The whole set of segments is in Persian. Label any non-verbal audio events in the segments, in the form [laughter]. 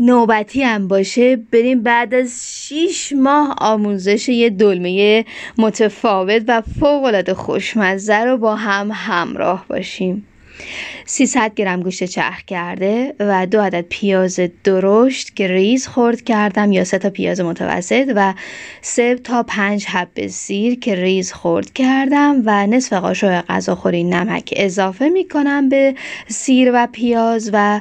نوبتی هم باشه بریم بعد از 6 ماه آموزش یه دلمه متفاوت و العاده خوشمزه رو با هم همراه باشیم 300 گرم گوشت چرخ کرده و دو عدد پیاز درشت که ریز خورد کردم یا سه تا پیاز متوسط و سه تا پنج حب سیر که ریز خورد کردم و نصف قاشق غذاخوری نمک اضافه می کنم به سیر و پیاز و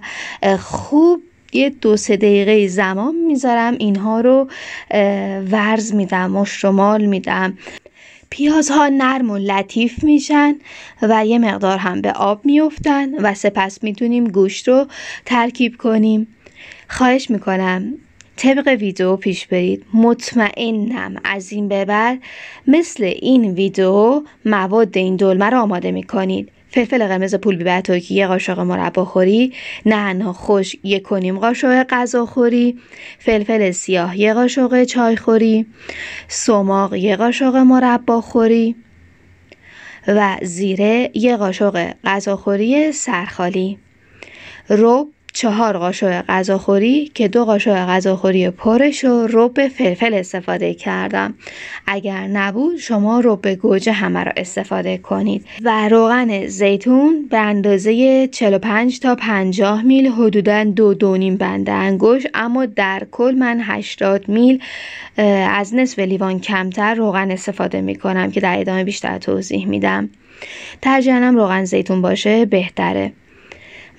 خوب یه دو سه دقیقه زمان میذارم اینها رو ورز میدم شمال میدم پیازها نرم و لطیف میشن و یه مقدار هم به آب میفتن و سپس میتونیم گوشت رو ترکیب کنیم خواهش میکنم طبق ویدیو پیش برید مطمئنم از این به بعد مثل این ویدیو مواد این دلمه رو آماده میکنید فلفل قرمز پول بی که یه قاشق مربا خوری نعنا خوش یک قاشق غذا خوری فلفل سیاه یه قاشق چای خوری سماق یه قاشق مربا خوری و زیره یه قاشق غذاخوری سرخالی رب چهار قاشق غذاخوری که دو قاشق غذاخوری پرش و رب فلفل استفاده کردم اگر نبود شما رب گوجه همه را استفاده کنید و روغن زیتون به اندازه 45 تا 50 میل حدودا دو دونیم بند انگشت اما در کل من 80 میل از نصف لیوان کمتر روغن استفاده می کنم که در ادامه بیشتر توضیح میدم ترجیحاً روغن زیتون باشه بهتره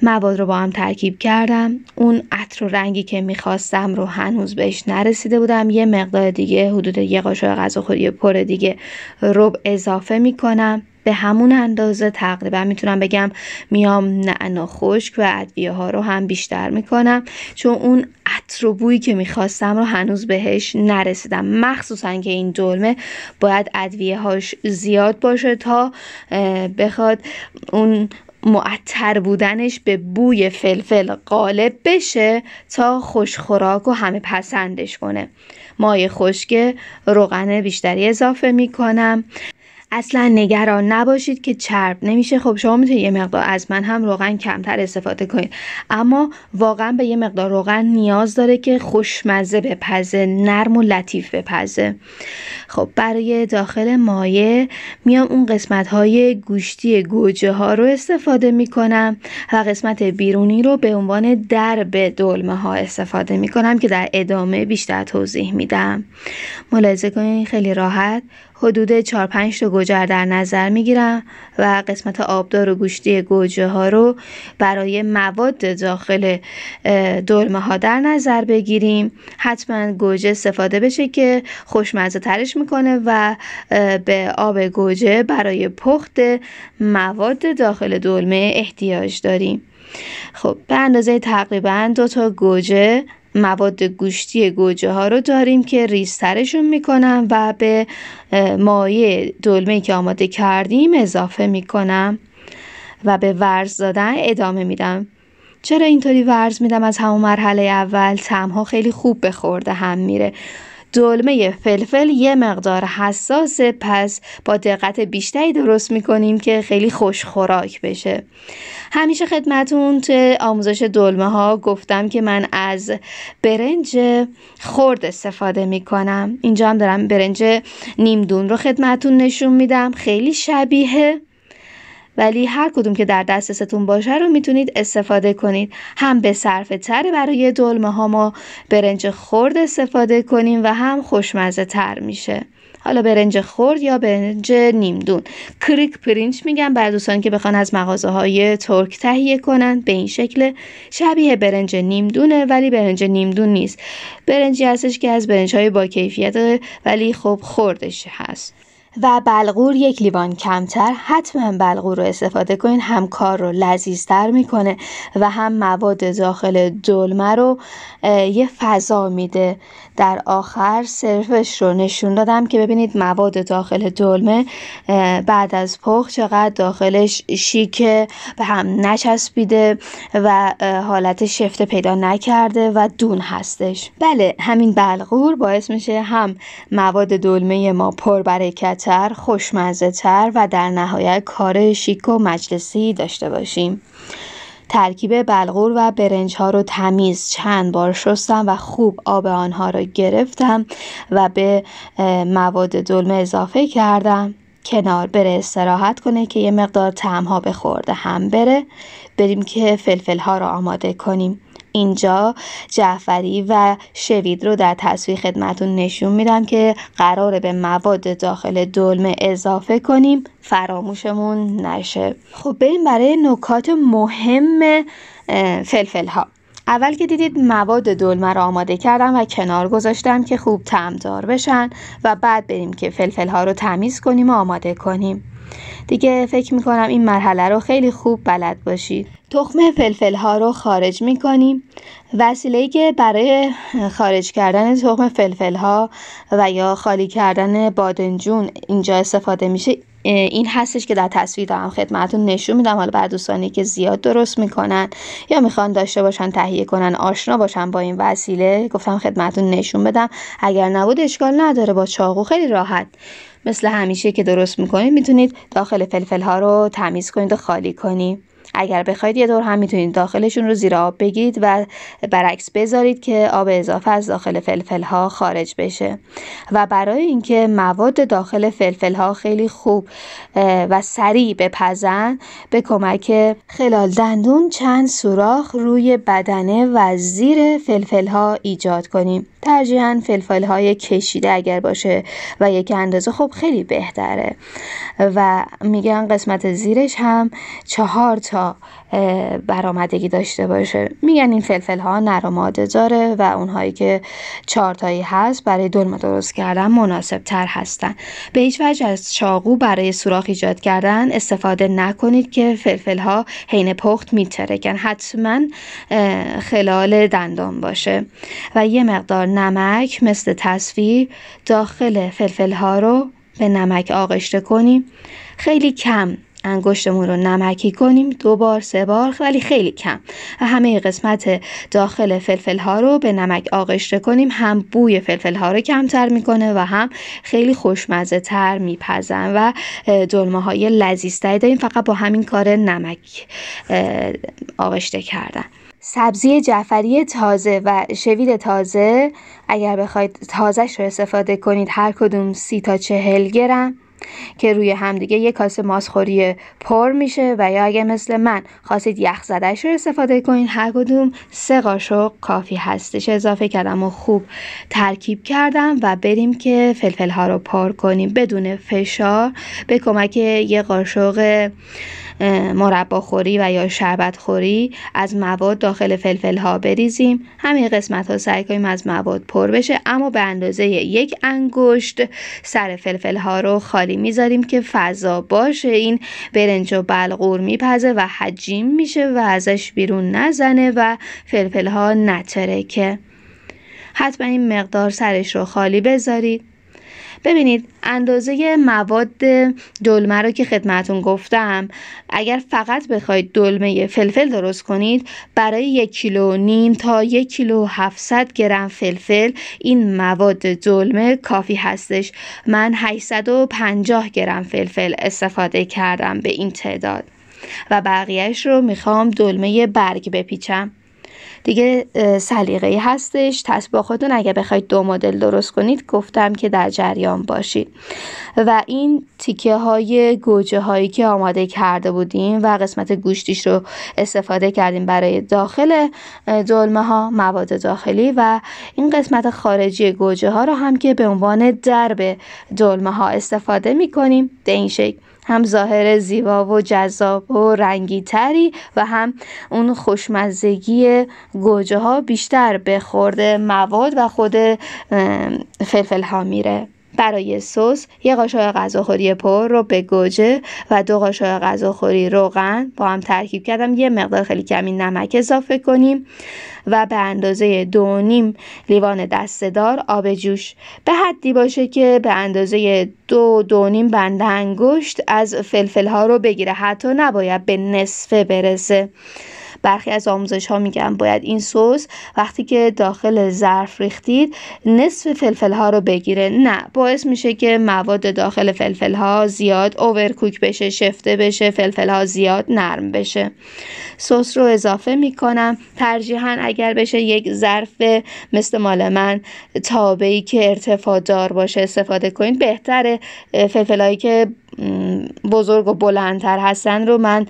مواد رو با هم ترکیب کردم اون عطر و رنگی که میخواستم رو هنوز بهش نرسیده بودم یه مقدار دیگه حدود یه قاشق غذاخوری پر دیگه رب اضافه میکنم به همون اندازه تقریبا میتونم بگم میام نعنا خشک و ادویه ها رو هم بیشتر میکنم چون اون عطر و بویی که میخواستم رو هنوز بهش نرسیدم مخصوصا که این دلمه باید ادویه هاش زیاد باشه تا بخواد اون معطر بودنش به بوی فلفل غالب بشه تا خوشخوراک و همه پسندش کنه مای خشک روغن بیشتری اضافه میکنم اصلا نگران نباشید که چرب نمیشه خب شما میتونید یه مقدار از من هم روغن کمتر استفاده کنید اما واقعا به یه مقدار روغن نیاز داره که خوشمزه بپزه نرم و لطیف بپزه خب برای داخل مایه میام اون قسمت های گوشتی گوجه ها رو استفاده میکنم و قسمت بیرونی رو به عنوان درب دلمه ها استفاده میکنم که در ادامه بیشتر توضیح میدم ملاحظه کنید خیلی راحت حدود 4 5 تا گوجه در نظر میگیرم و قسمت آبدار و گوشتی گوجه ها رو برای مواد داخل دلمه ها در نظر بگیریم حتما گوجه استفاده بشه که خوشمزه ترش میکنه و به آب گوجه برای پخت مواد داخل دلمه احتیاج داریم خب به اندازه تقریبا دو تا گوجه مواد گوشتی گوجه ها رو داریم که ریزترشون میکنم و به مایع دلمه که آماده کردیم اضافه میکنم و به ورز دادن ادامه میدم چرا اینطوری ورز میدم از همون مرحله اول تمها خیلی خوب به خورده هم میره دلمه فلفل یه مقدار حساسه پس با دقت بیشتری درست میکنیم که خیلی خوش خوراک بشه همیشه خدمتون توی آموزش دلمه ها گفتم که من از برنج خرد استفاده میکنم اینجا هم دارم برنج نیمدون رو خدمتون نشون میدم خیلی شبیه ولی هر کدوم که در دسترستون باشه رو میتونید استفاده کنید هم به صرف تر برای دلمه ها ما برنج خرد استفاده کنیم و هم خوشمزه تر میشه حالا برنج خرد یا برنج نیمدون کریک پرینچ میگن برای دوستان که بخوان از مغازه های ترک تهیه کنن به این شکل شبیه برنج نیمدونه ولی برنج نیمدون نیست برنجی هستش که از برنج های با کیفیت ولی خب خوردش هست و بلغور یک لیوان کمتر حتما بلغور رو استفاده کنید هم کار رو لذیذتر میکنه و هم مواد داخل دلمه رو یه فضا میده در آخر صرفش رو نشون دادم که ببینید مواد داخل دلمه بعد از پخت چقدر داخلش شیکه به هم نچسبیده و حالت شفته پیدا نکرده و دون هستش بله همین بلغور باعث میشه هم مواد دلمه ما پربرکت تر، خوشمزه تر و در نهایت کار شیک و مجلسی داشته باشیم. ترکیب بلغور و برنج ها رو تمیز چند بار شستم و خوب آب آنها را گرفتم و به مواد دلمه اضافه کردم کنار بره استراحت کنه که یه مقدار ها به خورده هم بره بریم که فلفل ها رو آماده کنیم اینجا جعفری و شوید رو در تصویر خدمتون نشون میدم که قراره به مواد داخل دلمه اضافه کنیم فراموشمون نشه خب بریم برای نکات مهم فلفل ها اول که دیدید مواد دلمه رو آماده کردم و کنار گذاشتم که خوب تمدار بشن و بعد بریم که فلفل ها رو تمیز کنیم و آماده کنیم دیگه فکر میکنم این مرحله رو خیلی خوب بلد باشید تخم فلفل ها رو خارج میکنیم وسیله که برای خارج کردن تخم فلفل ها و یا خالی کردن بادنجون اینجا استفاده میشه این هستش که در تصویر دارم خدمتون نشون میدم حالا بر دوستانی که زیاد درست میکنن یا میخوان داشته باشن تهیه کنن آشنا باشن با این وسیله گفتم خدمتون نشون بدم اگر نبود اشکال نداره با چاقو خیلی راحت مثل همیشه که درست میکنید میتونید داخل فلفل ها رو تمیز کنید و خالی کنید اگر بخواید یه دور هم میتونید داخلشون رو زیر آب بگیرید و برعکس بذارید که آب اضافه از داخل فلفل ها خارج بشه و برای اینکه مواد داخل فلفل ها خیلی خوب و سریع بپزن به کمک خلال دندون چند سوراخ روی بدنه و زیر فلفل ها ایجاد کنیم ترجیحاً فلفل های کشیده اگر باشه و یک اندازه خوب خیلی بهتره و میگن قسمت زیرش هم چهار تا برآمدگی داشته باشه میگن این فلفل ها نرم داره و اونهایی که چارتایی هست برای دلمه درست کردن مناسب تر هستن به هیچ وجه از چاقو برای سوراخ ایجاد کردن استفاده نکنید که فلفل ها حین پخت میترکن حتما خلال دندان باشه و یه مقدار نمک مثل تصویر داخل فلفل ها رو به نمک آغشته کنیم خیلی کم انگشتمون رو نمکی کنیم دو بار سه بار ولی خیلی کم و همه قسمت داخل فلفل ها رو به نمک آغشته کنیم هم بوی فلفل ها رو کمتر میکنه و هم خیلی خوشمزه تر میپزن و دلمه های لذیذتری داریم فقط با همین کار نمک آغشته کردن سبزی جعفری تازه و شوید تازه اگر بخواید تازهش رو استفاده کنید هر کدوم سی تا چهل گرم که روی همدیگه یک کاسه ماسخوری پر میشه و یا اگه مثل من خواستید یخ زدهش رو استفاده کنید هر کدوم سه قاشق کافی هستش اضافه کردم و خوب ترکیب کردم و بریم که فلفل ها رو پر کنیم بدون فشار به کمک یک قاشق خوری و یا شربت خوری از مواد داخل فلفل ها بریزیم همین قسمت ها سعی کنیم از مواد پر بشه اما به اندازه یک انگشت سر فلفل ها رو خالی میذاریم که فضا باشه این برنج و بلغور میپزه و حجیم میشه و ازش بیرون نزنه و فلفل ها نترکه حتما این مقدار سرش رو خالی بذارید ببینید اندازه مواد دلمه رو که خدمتون گفتم اگر فقط بخواید دلمه فلفل درست کنید برای یک کیلو نیم تا یک کیلو 700 گرم فلفل این مواد دلمه کافی هستش من 850 گرم فلفل استفاده کردم به این تعداد و بقیهش رو میخوام دلمه برگ بپیچم دیگه سلیقه هستش تاس با خودتون اگه بخواید دو مدل درست کنید گفتم که در جریان باشید و این تیکه های گوجه هایی که آماده کرده بودیم و قسمت گوشتیش رو استفاده کردیم برای داخل دلمه ها مواد داخلی و این قسمت خارجی گوجه ها رو هم که به عنوان درب دلمه ها استفاده می کنیم به این شکل هم ظاهر زیبا و جذاب و رنگی تری و هم اون خوشمزگی گوجه ها بیشتر به خورده مواد و خود فلفل ها میره برای سس یک قاشق غذاخوری پر رو به گوجه و دو قاشق غذاخوری روغن با هم ترکیب کردم یه مقدار خیلی کمی نمک اضافه کنیم و به اندازه دو نیم لیوان دستدار آب جوش به حدی باشه که به اندازه دو دو نیم بند انگشت از فلفل ها رو بگیره حتی نباید به نصفه برسه برخی از آموزش ها میگن باید این سس وقتی که داخل ظرف ریختید نصف فلفل ها رو بگیره نه باعث میشه که مواد داخل فلفل ها زیاد اوورکوک بشه شفته بشه فلفل ها زیاد نرم بشه سس رو اضافه میکنم ترجیحا اگر بشه یک ظرف مثل مال من ای که ارتفاع دار باشه استفاده کنید بهتره هایی که بزرگ و بلندتر هستن رو من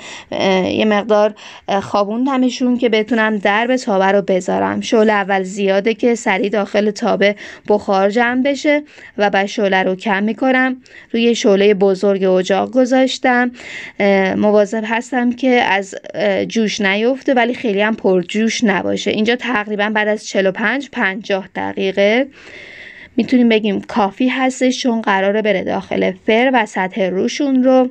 یه مقدار خوابوندمشون که بتونم درب تابه رو بذارم شعله اول زیاده که سریع داخل تابه بخار جمع بشه و بعد شعله رو کم میکنم روی شعله بزرگ اجاق گذاشتم مواظب هستم که از جوش نیفته ولی خیلی هم پرجوش نباشه اینجا تقریبا بعد از 45 50 دقیقه میتونیم بگیم کافی هستش چون قراره بره داخل فر و سطح روشون رو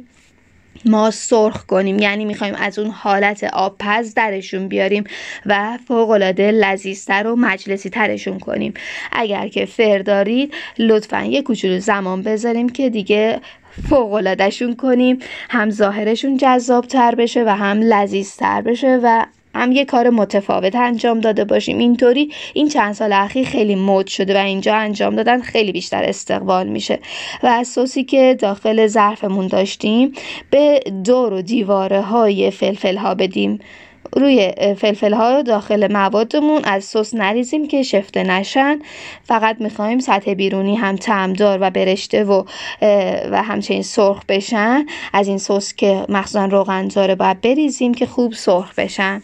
ما سرخ کنیم یعنی میخوایم از اون حالت پز درشون بیاریم و فوقالعاده لذیذتر و مجلسی ترشون کنیم اگر که فر دارید لطفا یه کوچولو زمان بذاریم که دیگه فوقالعادهشون کنیم هم ظاهرشون جذابتر بشه و هم لذیذتر بشه و هم یه کار متفاوت انجام داده باشیم اینطوری این چند سال اخیر خیلی مد شده و اینجا انجام دادن خیلی بیشتر استقبال میشه و از که داخل ظرفمون داشتیم به دور و دیواره های فلفل ها بدیم روی فلفل ها رو داخل موادمون از سس نریزیم که شفته نشن فقط میخوایم سطح بیرونی هم تمدار و برشته و و همچنین سرخ بشن از این سس که مخصوصا روغن داره باید بریزیم که خوب سرخ بشن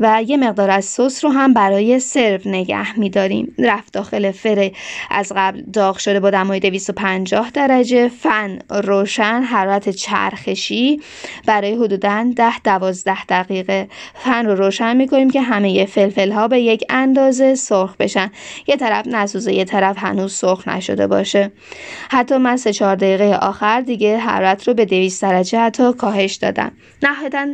و یه مقدار از سس رو هم برای سرو نگه میداریم رفت داخل فر از قبل داغ شده با دمای 250 درجه فن روشن حرارت چرخشی برای حدودا 10 12 دقیقه فن رو روشن میکنیم که همه فلفل ها به یک اندازه سرخ بشن یه طرف نسوزه یه طرف هنوز سرخ نشده باشه حتی من 3 4 دقیقه آخر دیگه حرارت رو به 200 درجه حتی کاهش دادم نهایتا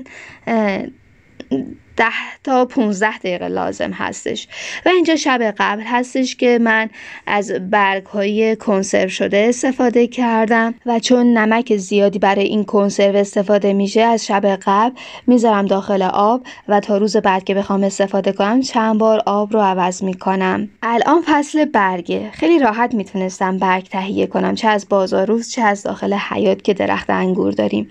10 تا 15 دقیقه لازم هستش و اینجا شب قبل هستش که من از برگ های کنسرو شده استفاده کردم و چون نمک زیادی برای این کنسرو استفاده میشه از شب قبل میذارم داخل آب و تا روز بعد که بخوام استفاده کنم چند بار آب رو عوض میکنم الان فصل برگه خیلی راحت میتونستم برگ تهیه کنم چه از بازار روز چه از داخل حیات که درخت انگور داریم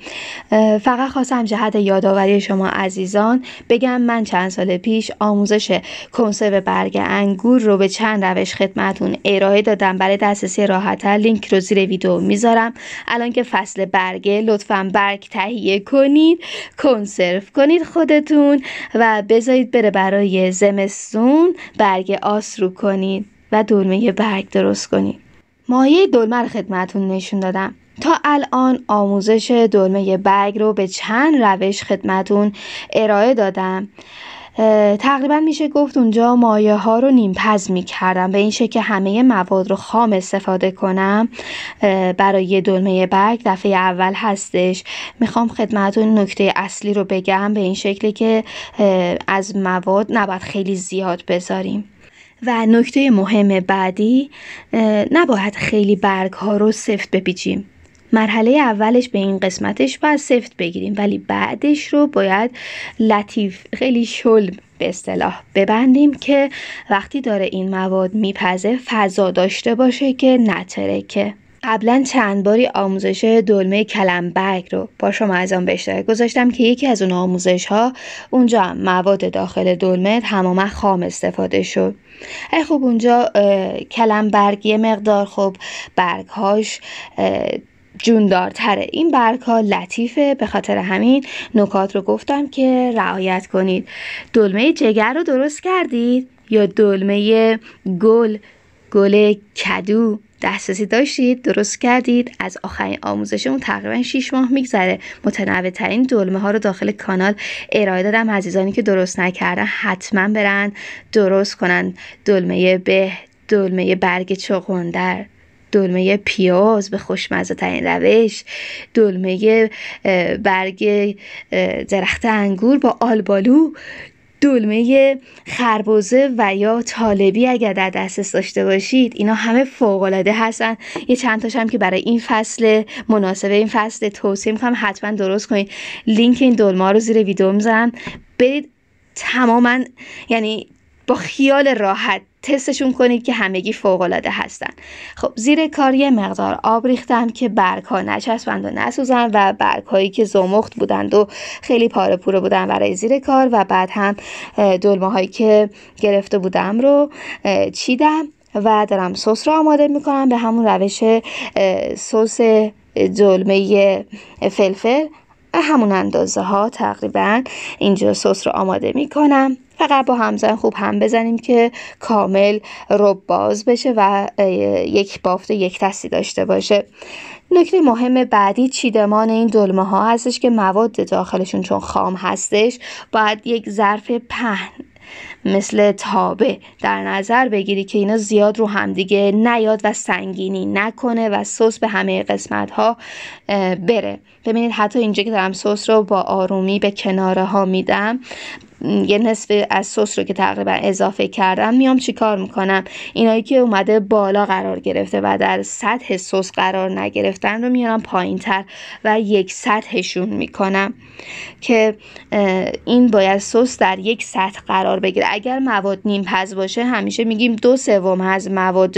فقط خواستم جهت یادآوری شما عزیزان بگم من چند سال پیش آموزش کنسرو برگ انگور رو به چند روش خدمتون ارائه دادم برای دسترسی راحتتر لینک رو زیر ویدیو میذارم الان که فصل برگه لطفا برگ تهیه کنید کنسرو کنید خودتون و بذارید بره برای زمستون برگ آسرو کنید و دلمه برگ درست کنید مایه دلمه رو خدمتون نشون دادم تا الان آموزش دلمه برگ رو به چند روش خدمتون ارائه دادم تقریبا میشه گفت اونجا مایه ها رو می کردم به این شکل که همه مواد رو خام استفاده کنم برای دلمه برگ دفعه اول هستش میخوام خدمتون نکته اصلی رو بگم به این شکلی که از مواد نباید خیلی زیاد بذاریم و نکته مهم بعدی نباید خیلی برگ ها رو سفت بپیچیم مرحله اولش به این قسمتش باید سفت بگیریم ولی بعدش رو باید لطیف خیلی شل به اصطلاح ببندیم که وقتی داره این مواد میپزه فضا داشته باشه که نترکه قبلا چند باری آموزش دلمه برگ رو با شما از آن گذاشتم که یکی از اون آموزش ها اونجا مواد داخل دلمه تماما خام استفاده شد ای خب اونجا کلمبرگ یه مقدار خب برگهاش جوندارتره این برگ ها لطیفه به خاطر همین نکات رو گفتم که رعایت کنید دلمه جگر رو درست کردید یا دلمه گل گل کدو دسترسی داشتید درست کردید از آخرین آموزشمون تقریبا 6 ماه میگذره متنوع ترین دلمه ها رو داخل کانال ارائه دادم عزیزانی که درست نکردن حتما برن درست کنن دلمه به دلمه برگ چغندر دلمه پیاز به خوشمزه ترین روش دلمه برگ درخت انگور با آلبالو دلمه خربوزه و یا طالبی اگر در دسترس داشته باشید اینا همه فوق هستن یه چند تاشم که برای این فصل مناسبه این فصل توصیه میکنم حتما درست کنید لینک این دلمه رو زیر ویدیو میذارم برید تماما یعنی با خیال راحت تستشون کنید که همگی فوقالعاده هستن خب زیر کار یه مقدار آب ریختم که برگ ها نچسبند و نسوزن و برگ هایی که زمخت بودند و خیلی پاره پوره بودن برای زیر کار و بعد هم دلمه هایی که گرفته بودم رو چیدم و دارم سس رو آماده میکنم به همون روش سس دلمه فلفل همون اندازه ها تقریبا اینجا سس رو آماده میکنم فقط با همزن خوب هم بزنیم که کامل رب باز بشه و یک بافت یک دستی داشته باشه نکته مهم بعدی چیدمان این دلمه ها هستش که مواد داخلشون چون خام هستش باید یک ظرف پهن مثل تابه در نظر بگیری که اینا زیاد رو همدیگه نیاد و سنگینی نکنه و سس به همه قسمت ها بره ببینید حتی اینجا که دارم سس رو با آرومی به کناره ها میدم یه نصف از سس رو که تقریبا اضافه کردم میام چیکار میکنم اینایی که اومده بالا قرار گرفته و در سطح سس قرار نگرفتن رو میارم پایین تر و یک سطحشون میکنم که این باید سس در یک سطح قرار بگیره اگر مواد نیم پز باشه همیشه میگیم دو سوم از مواد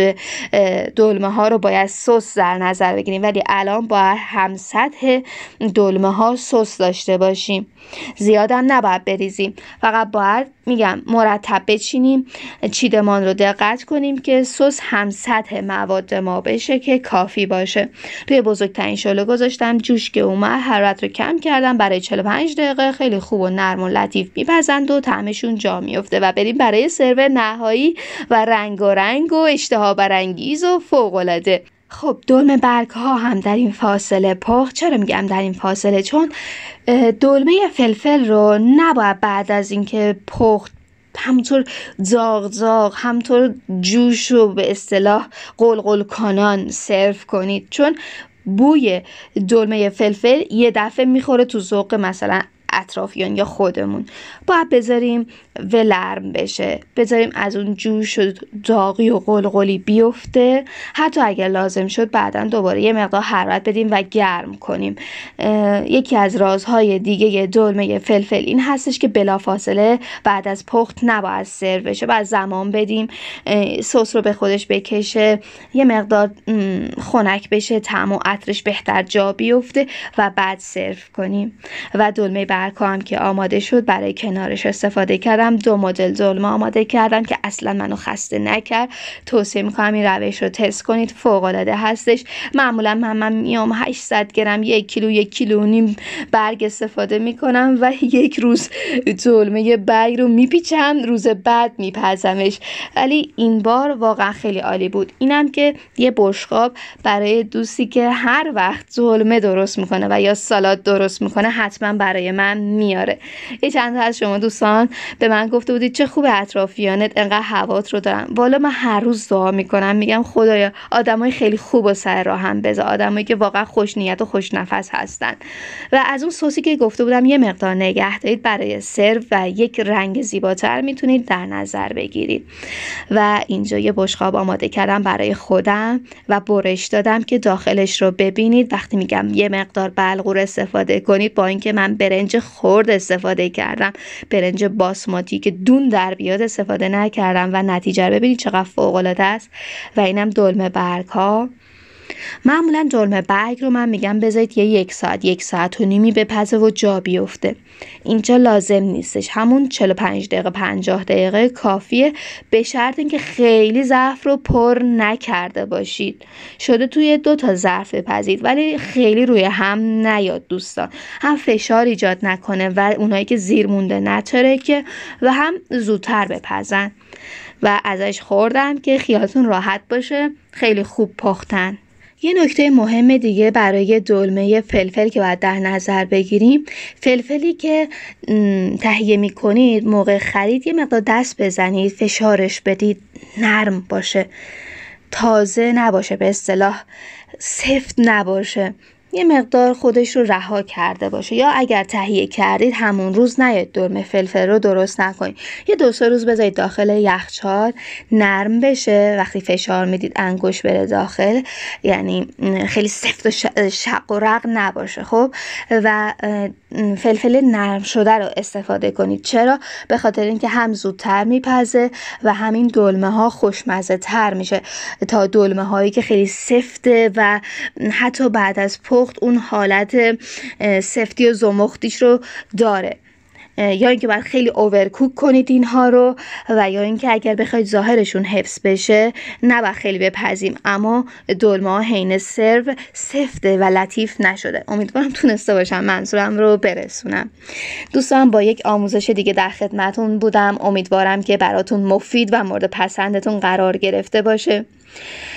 دلمه ها رو باید سس در نظر بگیریم ولی الان باید هم سطح دلمه ها سس داشته باشیم زیادم نباید بریزیم فقط باید میگم مرتب بچینیم چیدمان رو دقت کنیم که سس هم سطح مواد ما بشه که کافی باشه توی بزرگترین شعله گذاشتم جوش که اومد حرارت رو کم کردم برای 45 دقیقه خیلی خوب و نرم و لطیف میپزند و تعمشون جا میفته و بریم برای سرو نهایی و رنگ و رنگ و اشتها برانگیز و فوق العاده خب دلمه برگ ها هم در این فاصله پخت چرا میگم در این فاصله چون دلمه فلفل رو نباید بعد از اینکه پخت همطور زاغ زاغ همطور جوش رو به اصطلاح قلقل کانان سرو کنید چون بوی دلمه فلفل یه دفعه میخوره تو ذوق مثلا اطرافیان یا خودمون باید بذاریم ولرم بشه بذاریم از اون جوش و داغی و قلقلی بیفته حتی اگر لازم شد بعدا دوباره یه مقدار حرارت بدیم و گرم کنیم یکی از رازهای دیگه یه دلمه فلفل این هستش که بلافاصله بعد از پخت نباید سرو بشه بعد زمان بدیم سس رو به خودش بکشه یه مقدار خنک بشه طعم و عطرش بهتر جا بیفته و بعد سرو کنیم و دلمه برکا هم که آماده شد برای کنارش استفاده کرد دو مدل دلمه آماده کردم که اصلا منو خسته نکرد توصیه میکنم این روش رو تست کنید فوق العاده هستش معمولا من, من میام 800 گرم یک کیلو یک کیلو نیم برگ استفاده میکنم و [laughs] یک روز دلمه برگ رو میپیچم روز بعد میپزمش ولی این بار واقعا خیلی عالی بود اینم که یه بشقاب برای دوستی که هر وقت دلمه درست میکنه و یا سالاد درست میکنه حتما برای من میاره یه چند از شما دوستان به من گفته بودی چه خوب اطرافیانت انقدر هوات رو دارن والا من هر روز دعا میکنم میگم خدایا آدمای خیلی خوب و سر هم بذار آدمایی که واقعا خوش نیت و خوش نفس هستن و از اون سوسی که گفته بودم یه مقدار نگه دارید برای سرو و یک رنگ زیباتر میتونید در نظر بگیرید و اینجا یه بشقاب آماده کردم برای خودم و برش دادم که داخلش رو ببینید وقتی میگم یه مقدار بلغور استفاده کنید با اینکه من برنج خرد استفاده کردم برنج باسما که دون در بیاد استفاده نکردم و نتیجه رو ببینید چقدر فوق العاده است و اینم دلمه برگ ها معمولا دلمه برگ رو من میگم بذارید یه یک ساعت یک ساعت و نیمی بپزه و جا بیفته اینجا لازم نیستش همون 45 دقیقه 50 دقیقه کافیه به شرط اینکه خیلی ظرف رو پر نکرده باشید شده توی دو تا ظرف بپزید ولی خیلی روی هم نیاد دوستان هم فشار ایجاد نکنه و اونایی که زیر مونده نتره که و هم زودتر بپزن و ازش خوردم که خیالتون راحت باشه خیلی خوب پختن یه نکته مهم دیگه برای دلمه فلفل که باید در نظر بگیریم فلفلی که تهیه میکنید موقع خرید یه مقدار دست بزنید فشارش بدید نرم باشه تازه نباشه به اصطلاح سفت نباشه یه مقدار خودش رو رها کرده باشه یا اگر تهیه کردید همون روز نیاد دورم فلفل رو درست نکنید یه دو سه روز بذارید داخل یخچال نرم بشه وقتی فشار میدید انگوش بره داخل یعنی خیلی سفت و شق و رق نباشه خب و فلفل نرم شده رو استفاده کنید چرا به خاطر اینکه هم زودتر میپزه و همین دلمه ها خوشمزه تر میشه تا دلمه هایی که خیلی سفته و حتی بعد از پخت اون حالت سفتی و زمختیش رو داره یا اینکه باید خیلی اوورکوک کنید اینها رو و یا اینکه اگر بخواید ظاهرشون حفظ بشه نباید خیلی بپزیم اما دلمه ها حین سرو سفته و لطیف نشده امیدوارم تونسته باشم منظورم رو برسونم دوستان با یک آموزش دیگه در خدمتون بودم امیدوارم که براتون مفید و مورد پسندتون قرار گرفته باشه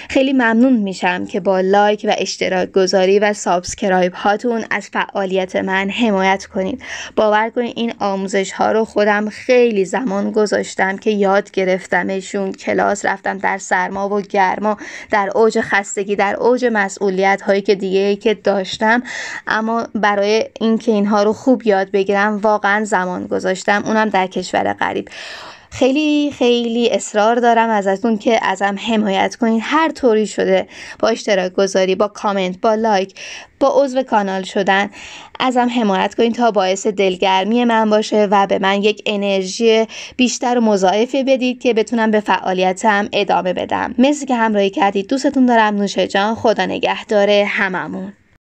خیلی ممنون میشم که با لایک و اشتراک گذاری و سابسکرایب هاتون از فعالیت من حمایت کنید باور کنید این آموزش ها رو خودم خیلی زمان گذاشتم که یاد گرفتمشون کلاس رفتم در سرما و گرما در اوج خستگی در اوج مسئولیت هایی که دیگه که داشتم اما برای اینکه اینها رو خوب یاد بگیرم واقعا زمان گذاشتم اونم در کشور غریب خیلی خیلی اصرار دارم ازتون که ازم حمایت کنین هر طوری شده با اشتراک گذاری با کامنت با لایک با عضو کانال شدن ازم حمایت کنین تا باعث دلگرمی من باشه و به من یک انرژی بیشتر و مضاعفی بدید که بتونم به فعالیتم ادامه بدم مثل که همراهی کردید دوستتون دارم نوشه جان خدا نگهداره هممون